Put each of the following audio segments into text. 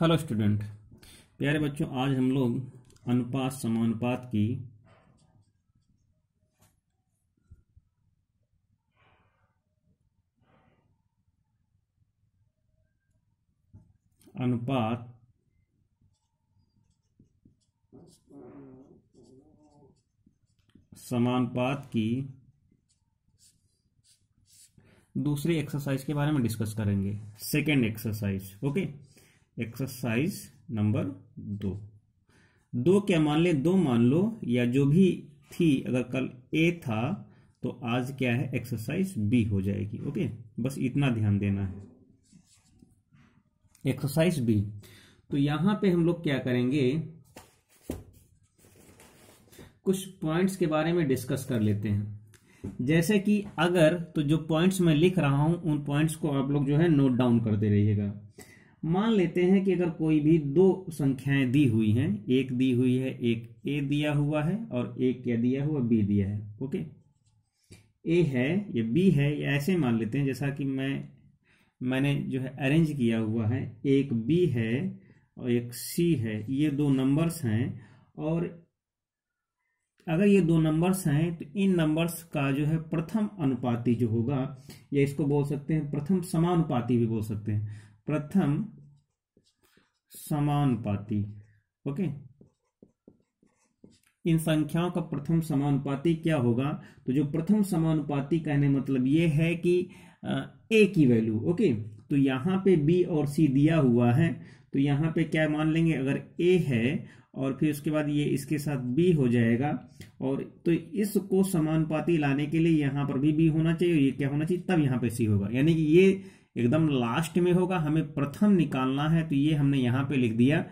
hello student प्यारे बच्चों आज हम लोग अनुपात समानुपात की अनुपात समानुपात की दूसरी एक्सरसाइज के बारे में डिस्कस करेंगे second exercise okay exercise number दो दो क्या मान ले दो मान लो या जो भी थी अगर कल ए था तो आज क्या है एक्सरसाइज बी हो जाएगी ओके बस इतना ध्यान देना है एक्सरसाइज बी तो यहां पे हम लोग क्या करेंगे कुछ पॉइंट्स के बारे में डिस्कस कर लेते हैं जैसे कि अगर तो जो पॉइंट्स मैं लिख रहा हूं उन पॉइंट्स को आप लोग जो है नोट डाउन करते रहिएगा मान लेते हैं कि अगर कोई भी दो संख्याएं दी हुई हैं एक दी हुई है एक ए दिया हुआ है और एक क्या दिया हुआ बी दिया है ओके ए है या बी है या ऐसे मान लेते हैं जैसा कि मैं मैंने जो है अरेंज किया हुआ है एक बी है और एक सी है ये दो नंबर्स हैं और अगर ये दो नंबर्स हैं तो इन नंबर्स का जो है प्रथम अनुपाती जो होगा या इसको बोल सकते हैं प्रथम समानुपाती भी बोल सकते हैं प्रथम समानुपाती ओके इन संख्याओं का प्रथम समानुपाती क्या होगा तो जो प्रथम समानुपाती कहने मतलब यह है कि ए की वैल्यू ओके तो यहां पे बी और सी दिया हुआ है तो यहां पे क्या मान लेंगे अगर ए है और फिर उसके बाद ये इसके साथ बी हो जाएगा और तो इसको समानुपाती लाने के लिए यहां पर भी बी होना चाहिए ये क्या होना चाहिए तब यहां पे सी होगा यानी कि ये एकदम लास्ट में होगा हमें प्रथम निकालना है तो ये हमने यहाँ पे लिख दिया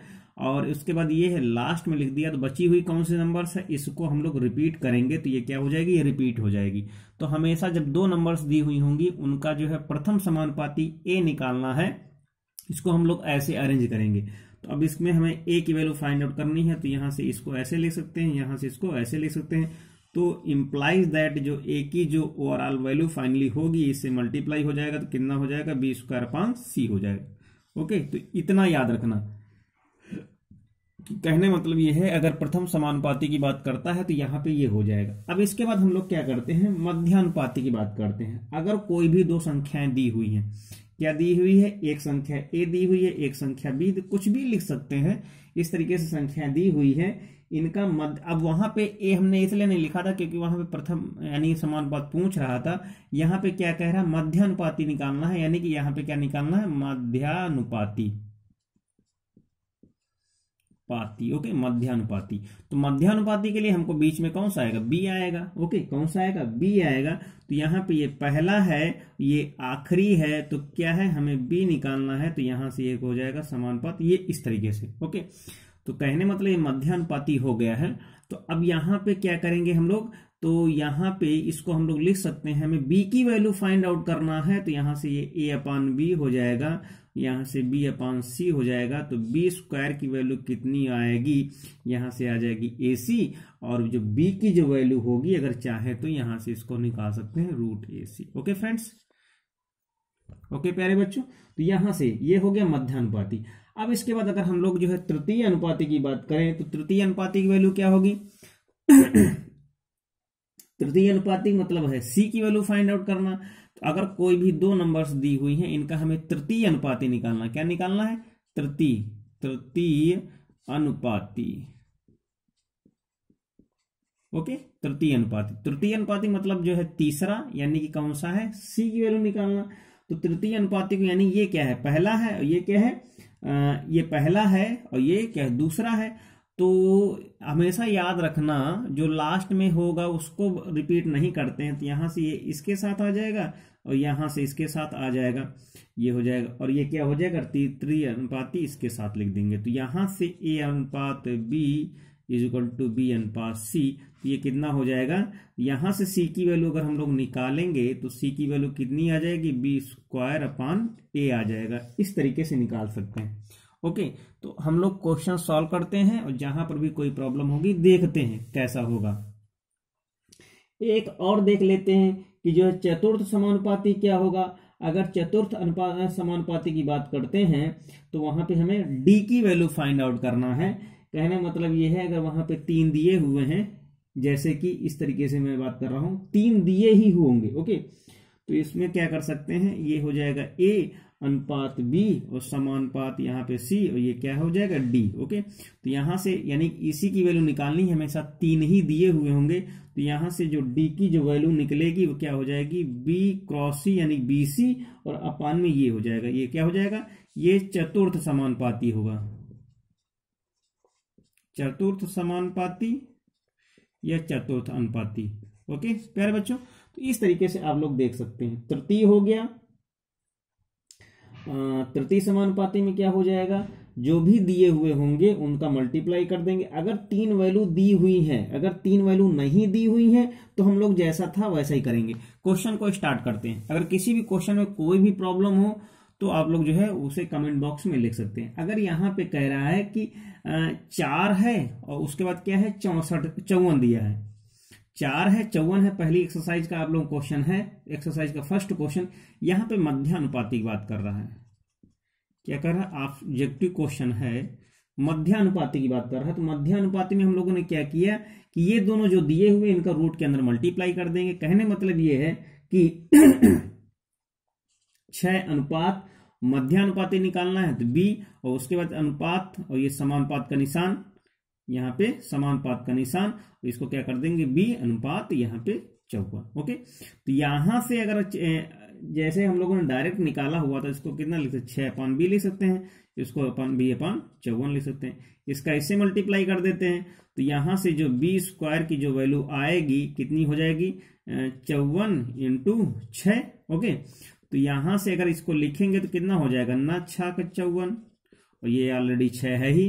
और उसके बाद ये है लास्ट में लिख दिया तो बची हुई कौन से नंबर्स है इसको हम लोग रिपीट करेंगे तो ये क्या हो जाएगी ये रिपीट हो जाएगी तो हमेशा जब दो नंबर्स दी हुई होंगी उनका जो है प्रथम समानुपाती ए निकालना है इसको हम लोग ऐसे अरेंज करेंगे तो अब इसमें हमें ए की वैल्यू फाइंड आउट करनी है तो यहाँ से इसको ऐसे ले सकते हैं यहाँ से इसको ऐसे ले सकते हैं तो इम्प्लाइज दैट जो ए की जो ओवरऑल वैल्यू फाइनली होगी इससे मल्टीप्लाई हो जाएगा तो कितना हो जाएगा बी स्क्वायर पाँच सी हो जाएगा ओके तो इतना याद रखना कहने मतलब ये है अगर प्रथम समानुपाती की बात करता है तो यहाँ पे ये हो जाएगा अब इसके बाद हम लोग क्या करते हैं मध्यानुपाती की बात करते हैं अगर कोई भी दो संख्याएं दी हुई हैं क्या दी हुई है एक संख्या ए दी हुई है एक संख्या बी कुछ भी लिख सकते हैं इस तरीके से संख्या दी हुई है इनका मध्य अब वहां पे ए हमने इसलिए नहीं लिखा था क्योंकि वहां पे प्रथम यानी समानुपात पूछ रहा था यहाँ पे क्या कह रहा है मध्यानुपाति निकालना है यानी कि यहाँ पे क्या निकालना है मध्यानुपाति पाती ओके मध्यानुपाति तो मध्यानुपाति के लिए हमको बीच में कौन सा आएगा बी आएगा ओके कौन सा आएगा बी आएगा तो यहाँ पे ये पहला है ये आखिरी है तो क्या है हमें बी निकालना है तो यहां से एक हो जाएगा समान पात ये इस तरीके से ओके तो कहने मतलब ये मध्यानुपाती हो गया है तो अब यहाँ पे क्या करेंगे हम लोग तो यहाँ पे इसको हम लोग लिख सकते हैं हमें बी की वैल्यू फाइंड आउट करना है तो यहाँ से ये ए अपान बी हो जाएगा यहाँ से बी अपान सी हो जाएगा तो बी स्क्वायर की वैल्यू कितनी आएगी यहाँ से आ जाएगी ए सी और जो बी की जो वैल्यू होगी अगर चाहे तो यहाँ से इसको निकाल सकते हैं root A C okay friends okay प्यारे बच्चों तो यहां से ये हो गया मध्यानुपाती अब इसके बाद अगर हम लोग जो है तृतीय अनुपाति की बात करें तो तृतीय अनुपाति की वैल्यू क्या होगी तृतीय अनुपाति मतलब है सी की वैल्यू फाइंड आउट करना तो अगर कोई भी दो नंबर्स दी हुई हैं इनका हमें तृतीय अनुपाति निकालना क्या निकालना है तृतीय तृतीय अनुपाति ओके तृतीय अनुपाति तृतीय अनुपाति मतलब जो है तीसरा यानी कि कौन सा है सी की वैल्यू निकालना तो तृतीय अनुपाति को यानी ये क्या है पहला है ये क्या है ये पहला है और ये क्या दूसरा है तो हमेशा याद रखना जो लास्ट में होगा उसको रिपीट नहीं करते हैं तो यहाँ से ये इसके साथ आ जाएगा और यहाँ से इसके साथ आ जाएगा ये हो जाएगा और ये क्या हो जाएगा त्री अनुपाती इसके साथ लिख देंगे तो यहाँ से ए अनुपात B is equal to B and पास सी तो ये कितना हो जाएगा यहां से सी की वैल्यू अगर हम लोग निकालेंगे तो सी की वैल्यू कितनी आ जाएगी बी स्क्वायर अपॉन ए आ जाएगा इस तरीके से निकाल सकते हैं ओके तो हम लोग क्वेश्चन सॉल्व करते हैं और जहां पर भी कोई प्रॉब्लम होगी देखते हैं कैसा होगा एक और देख लेते हैं कि जो है चतुर्थ समानुपाती क्या होगा अगर चतुर्थ समानुपाती की बात करते हैं तो वहां पे हमें डी की वैल्यू फाइंड आउट करना है कहने मतलब ये है अगर वहां पे तीन दिए हुए हैं जैसे कि इस तरीके से मैं बात कर रहा हूं तीन दिए ही होंगे ओके तो इसमें क्या कर सकते हैं ये हो जाएगा ए अनुपात बी और समानुपात यहाँ पे सी और ये क्या हो जाएगा डी ओके तो यहाँ से यानी इसी की वैल्यू निकालनी है हमेशा तीन ही दिए हुए होंगे तो यहां से जो डी की जो वैल्यू निकलेगी वो क्या हो जाएगी बी क्रॉस सी यानी बी सी और अपान में ये हो जाएगा ये क्या हो जाएगा ये चतुर्थ समानुपाती होगा चतुर्थ समानुपाती या चतुर्थ अनुपाती ओके प्यारे बच्चों तो इस तरीके से आप लोग देख सकते हैं तृतीय हो गया तृतीय समानुपाती में क्या हो जाएगा जो भी दिए हुए होंगे उनका मल्टीप्लाई कर देंगे अगर तीन वैल्यू दी हुई है अगर तीन वैल्यू नहीं दी हुई है तो हम लोग जैसा था वैसा ही करेंगे क्वेश्चन को स्टार्ट करते हैं अगर किसी भी क्वेश्चन में कोई भी प्रॉब्लम हो तो आप लोग जो है उसे कमेंट बॉक्स में लिख सकते हैं अगर यहाँ पे कह रहा है कि चार है और उसके बाद क्या है चौसठ चौवन दिया है चार है चौवन है पहली एक्सरसाइज का आप लोग क्वेश्चन है एक्सरसाइज का फर्स्ट क्वेश्चन यहाँ पे मध्यानुपाती की बात कर रहा है क्या कर रहा है ऑब्जेक्टिव क्वेश्चन है मध्यानुपाती की बात कर रहा है तो मध्यानुपाती में हम लोगों ने क्या किया कि ये दोनों जो दिए हुए इनका रूट के अंदर मल्टीप्लाई कर देंगे कहने मतलब ये है कि छह अनुपात अनुपात निकालना है तो बी और उसके बाद अनुपात और ये समानुपात का निशान यहाँ पे समानुपात का निशान इसको क्या कर देंगे बी अनुपात यहाँ पे चौपन ओके तो यहां से अगर जैसे हम लोगों ने डायरेक्ट निकाला हुआ था इसको कितना लिख सकते छह अपान बी लिख सकते हैं तो इसको अपन बी अपान चौवन लिख सकते हैं इसका इससे मल्टीप्लाई कर देते हैं तो यहां से जो बी स्क्वायर की जो वैल्यू आएगी कितनी हो जाएगी चौवन इंटू छ ओके तो यहां से अगर इसको लिखेंगे तो कितना हो जाएगा ना छा का चौवन और ये ऑलरेडी छह है ही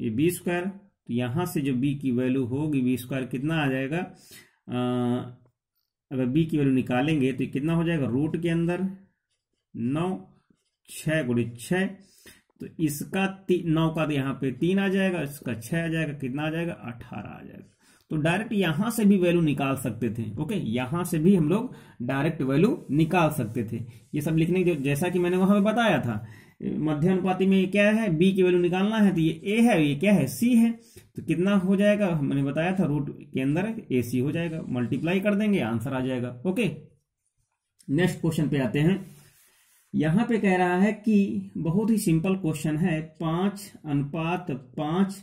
ये बी स्क्वायर तो यहां से जो बी की वैल्यू होगी बी स्क्वायर कितना आ जाएगा आ, अगर बी की वैल्यू निकालेंगे तो कितना हो जाएगा रूट के अंदर नौ छह गुड़ी छह तो इसका नौ का तो यहाँ पे तीन आ जाएगा इसका छह आ जाएगा कितना आ जाएगा अठारह आ जाएगा तो डायरेक्ट यहां से भी वैल्यू निकाल सकते थे ओके यहां से भी हम लोग डायरेक्ट वैल्यू निकाल सकते थे ये सब लिखने के जैसा कि मैंने वहां पर बताया था मध्य अनुपाति में क्या है बी की वैल्यू निकालना है तो ये ए है ये क्या है सी है तो कितना हो जाएगा मैंने बताया था रूट के अंदर ए सी हो जाएगा मल्टीप्लाई कर देंगे आंसर आ जाएगा ओके नेक्स्ट क्वेश्चन पे आते हैं यहां पे कह रहा है कि बहुत ही सिंपल क्वेश्चन है पांच अनुपात पांच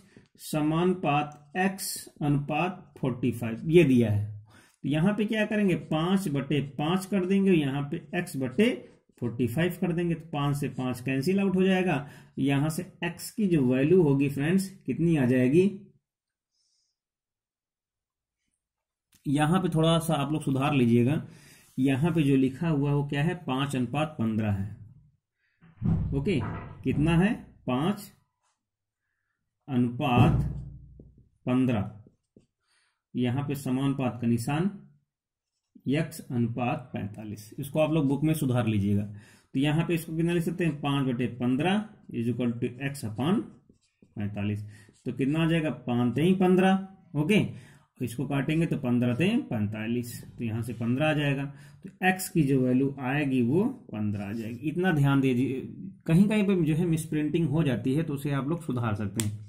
समानुपात एक्स अनुपात फोर्टी फाइव ये दिया है तो यहां पे क्या करेंगे पांच बटे पांच कर देंगे यहां पे एक्स बटे फोर्टी फाइव कर देंगे तो पांच से पांच कैंसिल आउट हो जाएगा यहां से एक्स की जो वैल्यू होगी फ्रेंड्स कितनी आ जाएगी यहां पे थोड़ा सा आप लोग सुधार लीजिएगा यहां पे जो लिखा हुआ वो क्या है पांच अनुपात पंद्रह है ओके कितना है पांच अनुपात पंद्रह यहां पे समानुपात का निशान यक्ष अनुपात पैंतालीस इसको आप लोग बुक में सुधार लीजिएगा तो यहां पे इसको कितना लिख सकते हैं पांच बटे पंद्रह is equal to X upon पैंतालीस तो कितना आ जाएगा पांच ही पंद्रह ओके इसको काटेंगे तो पंद्रह थे पैंतालीस तो यहां से पंद्रह आ जाएगा तो एक्स की जो वैल्यू आएगी वो पंद्रह आ जाएगी इतना ध्यान दीजिए कहीं कहीं पर जो है मिस प्रिंटिंग हो जाती है तो उसे आप लोग सुधार सकते हैं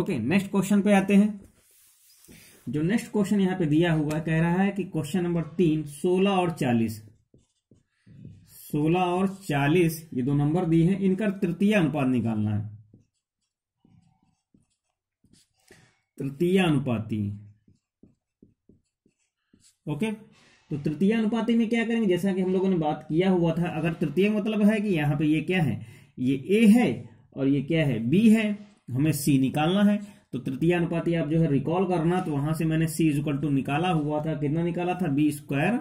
ओके नेक्स्ट क्वेश्चन पे आते हैं जो नेक्स्ट क्वेश्चन यहां पे दिया हुआ कह रहा है कि क्वेश्चन नंबर तीन सोलह और चालीस सोलह और चालीस ये दो नंबर दिए हैं इनका तृतीय अनुपात निकालना है तृतीय अनुपाती ओके तो तृतीय अनुपाती में क्या करेंगे जैसा कि हम लोगों ने बात किया हुआ था अगर तृतीय मतलब है कि यहां पे ये क्या है ये ए है और ये क्या है बी है हमें सी निकालना है तो तृतीय अनुपात आप जो है रिकॉल करना तो वहां से मैंने सी इजल टू निकाला हुआ था कितना निकाला था बी स्क्वायर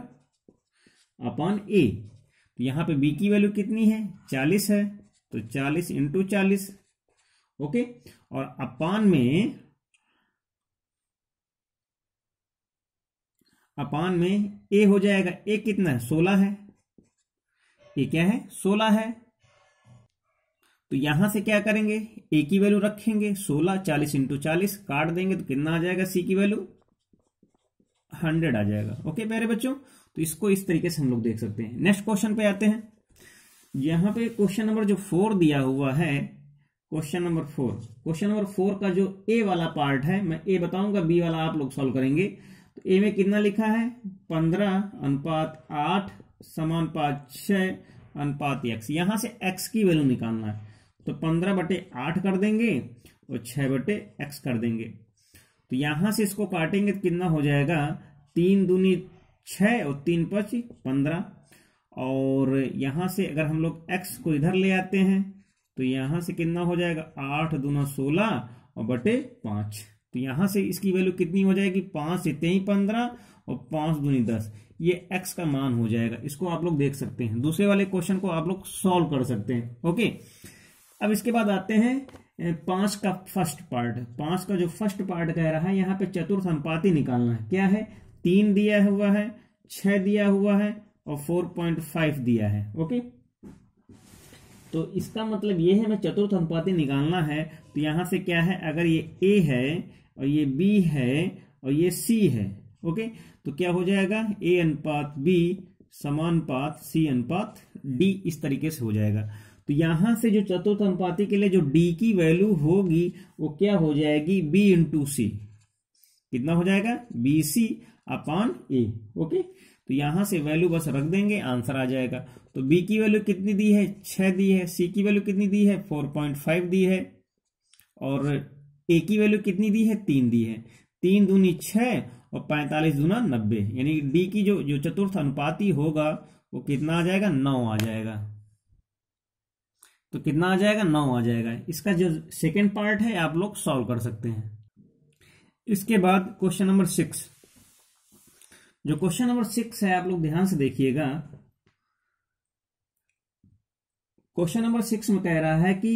अपॉन ए तो यहां पे बी की वैल्यू कितनी है चालीस है तो चालीस इंटू चालीस ओके और अपान में अपान में ए हो जाएगा ए कितना है सोलह है ए क्या है सोलह है तो यहां से क्या करेंगे ए की वैल्यू रखेंगे सोलह चालीस इंटू चालीस काट देंगे तो कितना आ जाएगा सी की वैल्यू हंड्रेड आ जाएगा ओके प्यारे बच्चों तो इसको इस तरीके से हम लोग देख सकते हैं नेक्स्ट क्वेश्चन पे आते हैं यहां पे क्वेश्चन नंबर जो फोर दिया हुआ है question number four question number four का जो ए वाला पार्ट है मैं ए बताऊंगा बी वाला आप लोग सॉल्व करेंगे तो ए में कितना लिखा है पंद्रह अनुपात आठ समानुपात छह अनुपात एक्स यहां से एक्स की वैल्यू निकालना है तो पंद्रह बटे आठ कर देंगे और छह बटे एक्स कर देंगे तो यहां से इसको काटेंगे तो कितना हो जाएगा तीन दूनी छ और तीन पच पंद्रह और यहां से अगर हम लोग एक्स को इधर ले आते हैं तो यहां से कितना हो जाएगा आठ दूना सोलह और बटे पांच तो यहां से इसकी वैल्यू कितनी हो जाएगी पांच से तेई पंद्रह और पांच दूनी दस ये x का मान हो जाएगा इसको आप लोग देख सकते हैं दूसरे वाले क्वेश्चन को आप लोग सॉल्व कर सकते हैं ओके अब इसके बाद आते हैं पांच का फर्स्ट पार्ट पांच का जो फर्स्ट पार्ट कह रहा है यहाँ पे चतुर्थ अनुपाति निकालना है क्या है तीन दिया हुआ है छह दिया हुआ है और फोर पॉइंट फाइव दिया है ओके तो इसका मतलब ये है हमें चतुर्थ अनुपाति निकालना है तो यहां से क्या है अगर ये ए है और ये बी है और ये सी है ओके तो क्या हो जाएगा ए अनुपात बी समानुपात सी अनुपात डी इस तरीके से हो जाएगा तो यहां से जो चतुर्थ अनुपाति के लिए जो डी की वैल्यू होगी वो क्या हो जाएगी बी इंटू सी कितना हो जाएगा B C upon A okay तो यहां से वैल्यू बस रख देंगे आंसर आ जाएगा तो बी की वैल्यू कितनी दी है छह दी है सी की वैल्यू कितनी दी है फोर पॉइंट फाइव दी है और ए की वैल्यू कितनी दी है तीन दी है तीन दूनी छः और पैंतालीस दूना नब्बे यानी डी की जो जो चतुर्थ अनुपाति होगा वो कितना आ जाएगा नौ आ जाएगा तो कितना आ जाएगा नौ आ जाएगा इसका जो सेकेंड पार्ट है आप लोग सॉल्व कर सकते हैं इसके बाद क्वेश्चन नंबर सिक्स जो क्वेश्चन नंबर सिक्स है आप लोग ध्यान से देखिएगा क्वेश्चन नंबर सिक्स में कह रहा है कि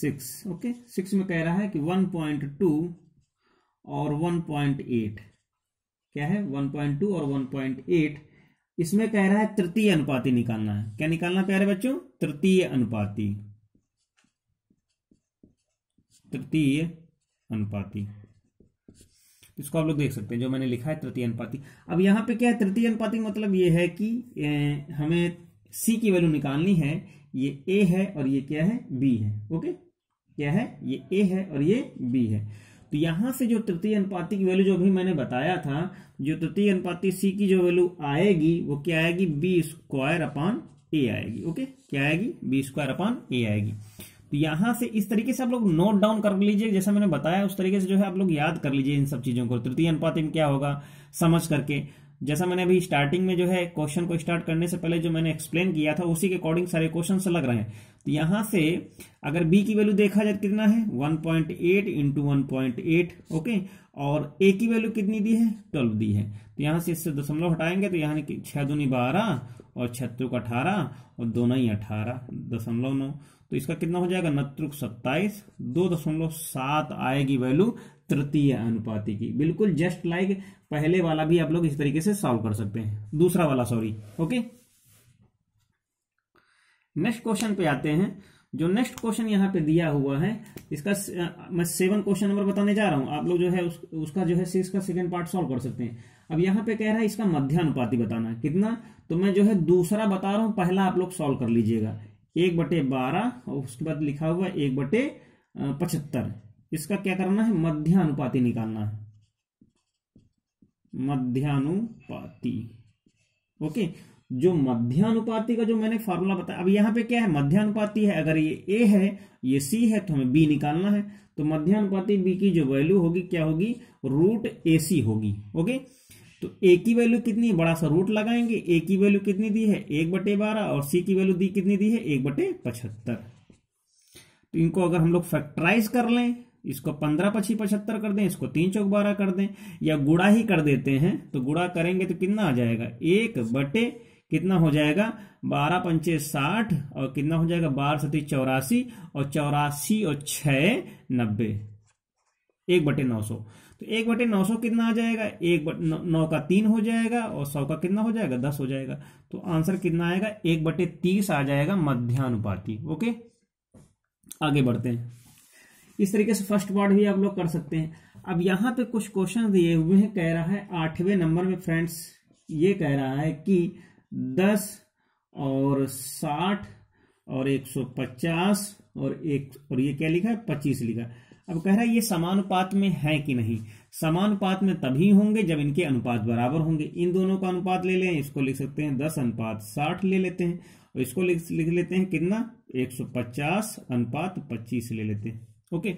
सिक्स ओके सिक्स में कह रहा है कि वन पॉइंट टू और वन पॉइंट एट क्या है वन पॉइंट टू और वन पॉइंट एट इसमें कह रहा है तृतीय अनुपाति निकालना है क्या निकालना प्यारे बच्चों तृतीय अनुपाती तृतीय अनुपाती इसको आप लोग देख सकते हैं जो मैंने लिखा है तृतीय अनुपाती अब यहां पे क्या है तृतीय अनुपाती मतलब ये है कि हमें सी की वैल्यू निकालनी है ये ए है और ये क्या है बी है ओके क्या है ये ए है और ये बी है तो यहां से जो तृतीय अनुपाती की वैल्यू जो अभी मैंने बताया था जो तृतीय अनुपाती सी की जो वैल्यू आएगी वो क्या आएगी बी स्क्वायर अपॉन ए आएगी ओके क्या आएगी बी स्क्वायर अपॉन ए आएगी तो यहां से इस तरीके से आप लोग नोट डाउन कर लीजिए जैसा मैंने बताया उस तरीके से जो है आप लोग याद कर लीजिए इन सब चीजों को तृतीय अनुपात में क्या होगा समझ करके जैसा मैंने अभी स्टार्टिंग में जो है क्वेश्चन को स्टार्ट करने से पहले जो मैंने एक्सप्लेन किया था उसी के अकॉर्डिंग सारे क्वेश्चन लग रहे हैं तो यहां से अगर बी की वैल्यू देखा जाए कितना है one point eight into one okay और ए की वैल्यू कितनी दी है ट्वेल्व दी है तो यहां से इससे दशमलव हटाएंगे तो यहाँ छह दूनी बारह और छत्रुक अठारह और दोनों ही अठारह दशमलव नौ तो इसका कितना हो जाएगा नत्रुक सत्ताईस दो दशमलव सात आएगी वैल्यू तृतीय अनुपाति की बिल्कुल जस्ट लाइक पहले वाला भी आप लोग इस तरीके से सॉल्व कर सकते हैं दूसरा वाला सॉरी ओके नेक्स्ट क्वेश्चन पे आते हैं जो नेक्स्ट क्वेश्चन यहाँ पे दिया हुआ है इसका मैं सेवन क्वेश्चन नंबर बताने जा रहा हूं आप लोग जो है उस, उसका जो है सिक्स का सेकंड पार्ट सॉल्व कर सकते हैं अब यहाँ पे कह रहा है इसका मध्यानुपाति बताना है कितना तो मैं जो है दूसरा बता रहा हूँ पहला आप लोग सॉल्व कर लीजिएगा एक बटे बारह और उसके बाद लिखा हुआ एक बटे पचहत्तर इसका क्या करना है मध्यानुपाति निकालना है मध्यानुपाती ओके जो मध्यानुपाति का जो मैंने फॉर्मूला बताया अब यहां पे क्या है मध्यानुपाति है अगर ये ए है ये सी है तो हमें बी निकालना है तो मध्यानुपाति बी की जो वैल्यू होगी क्या होगी रूट ए सी होगी ओके तो ए की वैल्यू कितनी बड़ा सा रूट लगाएंगे ए की वैल्यू कितनी दी है एक बटे बारह और सी की वैल्यू दी कितनी दी है एक बटे पचहत्तर तो इनको अगर हम लोग फैक्टराइज कर लें इसको पंद्रह पची पचहत्तर कर दें इसको तीन चौक बारह कर दें या गुड़ा ही कर देते हैं तो गुड़ा करेंगे तो कितना आ जाएगा एक बटे कितना हो जाएगा बारह पंचे साठ और कितना हो जाएगा बारह सती चौरासी और चौरासी और छ नब्बे एक बटे नौ सौ तो एक बटे नौ सौ कितना आ जाएगा एक बट नौ का तीन हो जाएगा और सौ का कितना हो जाएगा दस हो जाएगा तो आंसर कितना आएगा एक बटे तीस आ जाएगा मध्यानुपाती ओके आगे बढ़ते हैं इस तरीके से फर्स्ट वर्ड भी आप लोग कर सकते हैं अब यहाँ पे कुछ क्वेश्चन दिए हुए हैं कह रहा है आठवें नंबर में फ्रेंड्स ये कह रहा है कि दस और साठ और एक सौ पचास और एक और ये क्या लिखा है पच्चीस लिखा है अब कह रहा है ये समानुपात में है कि नहीं समानुपात में तभी होंगे जब इनके अनुपात बराबर होंगे इन दोनों का अनुपात ले लें इसको लिख सकते हैं दस अनुपात साठ ले लेते हैं और इसको लिख लेते हैं कितना एक सौ पचास अनुपात पच्चीस ले लेते हैं ओके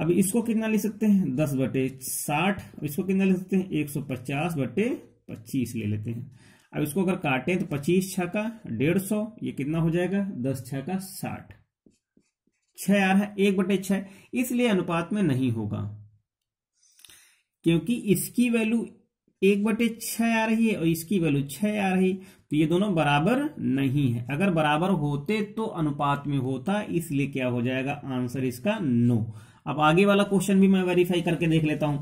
अब इसको कितना ले सकते हैं दस बटे साठ इसको कितना ले सकते हैं एक सौ पचास बटे पच्चीस ले लेते हैं अब इसको अगर काटे तो पच्चीस छ का डेढ़ सौ ये कितना हो जाएगा दस छ का साठ छ आ रहा है एक बटे छ इसलिए अनुपात में नहीं होगा क्योंकि इसकी वैल्यू एक बटे छह आ रही है और इसकी वैल्यू छह आ रही तो ये दोनों बराबर नहीं है अगर बराबर होते तो अनुपात में होता इसलिए क्या हो जाएगा आंसर इसका नो अब आगे वाला क्वेश्चन भी मैं वेरीफाई करके देख लेता हूं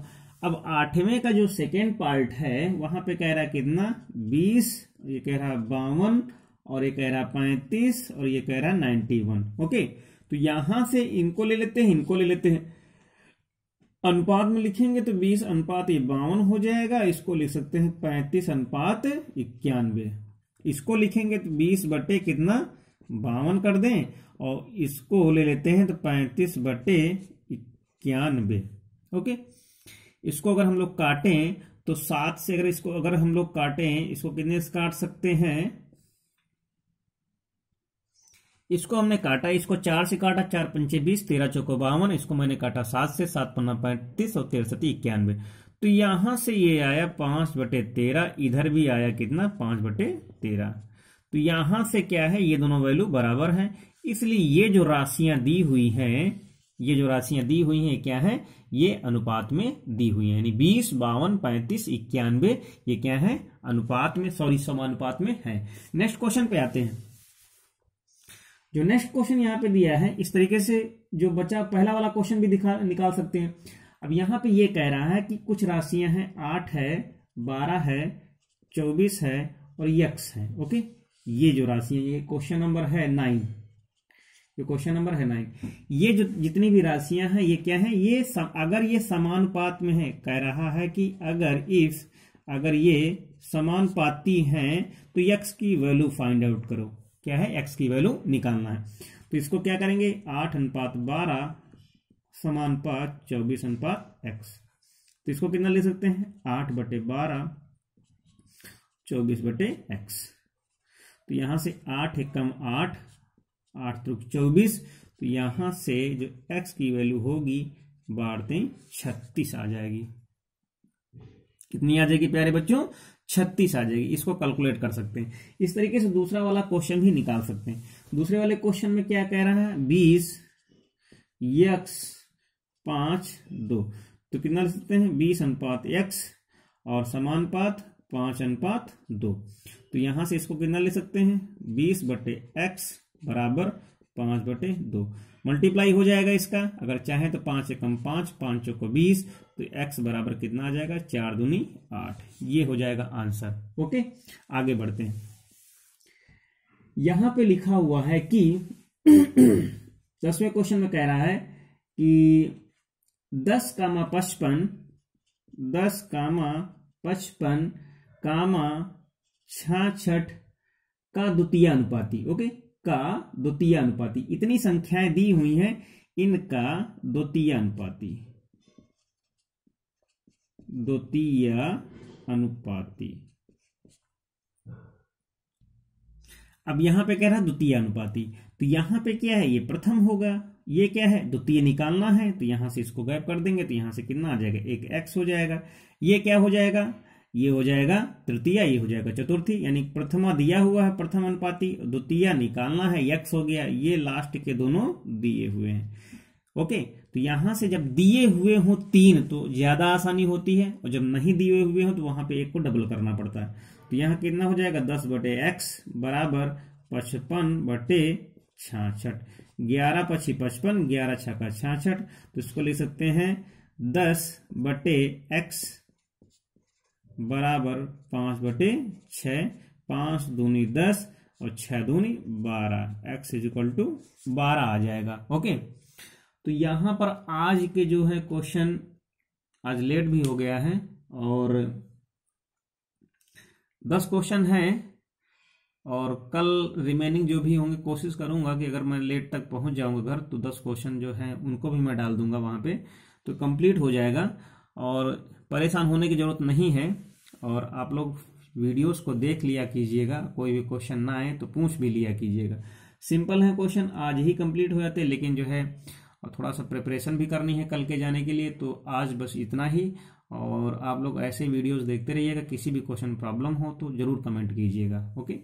अब आठवें का जो सेकेंड पार्ट है वहां पे कह रहा है कितना बीस ये कह रहा है बावन और ये कह रहा है पैंतीस और ये कह रहा है नाइन्टी वन ओके तो यहां से इनको ले लेते हैं इनको ले लेते हैं अनुपात में लिखेंगे तो 20 अनुपात ये बावन हो जाएगा इसको लिख सकते हैं 35 अनुपात इक्यानवे इसको लिखेंगे तो 20 बटे कितना बावन कर दें और इसको ले लेते हैं तो 35 बटे इक्यानवे ओके इसको अगर हम लोग काटें तो सात से अगर इसको अगर हम लोग काटें इसको कितने से काट सकते हैं इसको हमने काटा इसको चार से काटा चार पंचे बीस तेरह चौको बावन इसको मैंने काटा सात से सात पन्ना पैंतीस और तिरसठ इक्यानवे तो यहां से ये आया पांच बटे तेरह इधर भी आया कितना पांच बटे तेरह तो यहां से क्या है ये दोनों वैल्यू बराबर हैं इसलिए ये जो राशियां दी हुई हैं ये जो राशियां दी हुई हैं क्या है ये अनुपात में दी हुई है यानी बीस बावन पैंतीस इक्यानवे ये क्या है अनुपात में सॉरी समानुपात में है नेक्स्ट क्वेश्चन पे आते हैं जो नेक्स्ट क्वेश्चन यहाँ पे दिया है इस तरीके से जो बच्चा पहला वाला क्वेश्चन भी दिखा निकाल सकते हैं अब यहाँ पे ये कह रहा है कि कुछ राशियां हैं आठ है बारह है चौबीस है और यक्स है ओके ये जो राशियां ये क्वेश्चन नंबर है नाइन ये क्वेश्चन नंबर है नाइन ये जो जितनी भी राशियां हैं ये क्या है ये सम, अगर ये समानुपात में है कह रहा है कि अगर इफ अगर ये समानुपाती हैं तो यक्स की वैल्यू फाइंड आउट करो क्या है एक्स की वैल्यू निकालना है तो इसको क्या करेंगे आठ अनुपात बारह पात चौबीस अनुपात एक्स तो इसको कितना ले सकते हैं आठ बटे बारह चौबीस बटे एक्स तो यहां से आठ एक कम आठ आठ त्रुक चौबीस तो यहां से जो एक्स की वैल्यू होगी बारह छत्तीस आ जाएगी कितनी आ जाएगी प्यारे बच्चों छत्तीस आ जाएगी इसको कैलकुलेट कर सकते हैं इस तरीके से दूसरा वाला क्वेश्चन भी निकाल सकते हैं दूसरे वाले क्वेश्चन में क्या कह रहा है बीस यक्स पांच दो तो कितना लिख सकते हैं बीस अनुपात यक्स और समानुपात पांच अनुपात दो तो यहां से इसको कितना ले सकते हैं बीस बटे एक्स बराबर पांच बटे दो मल्टीप्लाई हो जाएगा इसका अगर चाहे तो पांच एकम पांच पांच चौक बीस तो x बराबर कितना आ जाएगा चार दूनी आठ ये हो जाएगा आंसर ओके आगे बढ़ते हैं यहां पे लिखा हुआ है कि दसवें क्वेश्चन में कह रहा है कि दस कामा पचपन दस कामा पचपन कामा छठ का द्वितीय अनुपाति ओके का द्वितीय अनुपाति इतनी संख्याएं दी हुई हैं इनका द्वितीय अनुपाति द्वितीय अनुपाती अब यहां पे कह रहा द्वितीय अनुपाती तो यहां पे क्या है ये प्रथम होगा ये क्या है द्वितीय निकालना है तो यहां से इसको गायब कर देंगे तो यहां से कितना आ जाएगा एक एक्स हो जाएगा ये क्या हो जाएगा ये हो जाएगा तृतीय ये हो जाएगा चतुर्थी यानी प्रथमा दिया हुआ है प्रथम अनुपाती द्वितीय निकालना है यक्स हो गया ये लास्ट के दोनों दिए हुए हैं ओके तो यहां से जब दिए हुए हो तीन तो ज्यादा आसानी होती है और जब नहीं दिए हुए हो तो वहां पे एक को डबल करना पड़ता है तो यहां कितना हो जाएगा दस बटे एक्स बराबर पचपन बटे छाछठ ग्यारह पची पचपन ग्यारह छका छाछठ तो इसको लिख सकते हैं दस बटे एक्स बराबर पांच बटे छ पांच दूनी दस और छह दूनी बारह एक्स इज इक्वल टू बारह आ जाएगा ओके तो यहाँ पर आज के जो है क्वेश्चन आज लेट भी हो गया है और दस क्वेश्चन हैं और कल रिमेनिंग जो भी होंगे कोशिश करूंगा कि अगर मैं लेट तक पहुंच जाऊंगा घर तो दस क्वेश्चन जो है उनको भी मैं डाल दूंगा वहां पे तो कंप्लीट हो जाएगा और परेशान होने की ज़रूरत नहीं है और आप लोग वीडियोस को देख लिया कीजिएगा कोई भी क्वेश्चन ना आए तो पूछ भी लिया कीजिएगा सिंपल है क्वेश्चन आज ही कंप्लीट हो जाते लेकिन जो है और थोड़ा सा प्रिपरेशन भी करनी है कल के जाने के लिए तो आज बस इतना ही और आप लोग ऐसे वीडियोस देखते रहिएगा किसी भी क्वेश्चन प्रॉब्लम हो तो ज़रूर कमेंट कीजिएगा ओके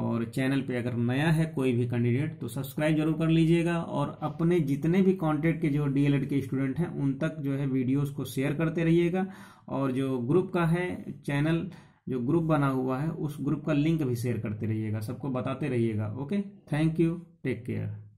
और चैनल पे अगर नया है कोई भी कैंडिडेट तो सब्सक्राइब जरूर कर लीजिएगा और अपने जितने भी कॉन्टेक्ट के जो डी के स्टूडेंट हैं उन तक जो है वीडियोज़ को शेयर करते रहिएगा और जो ग्रुप का है चैनल जो ग्रुप बना हुआ है उस ग्रुप का लिंक भी शेयर करते रहिएगा सबको बताते रहिएगा okay thank you take care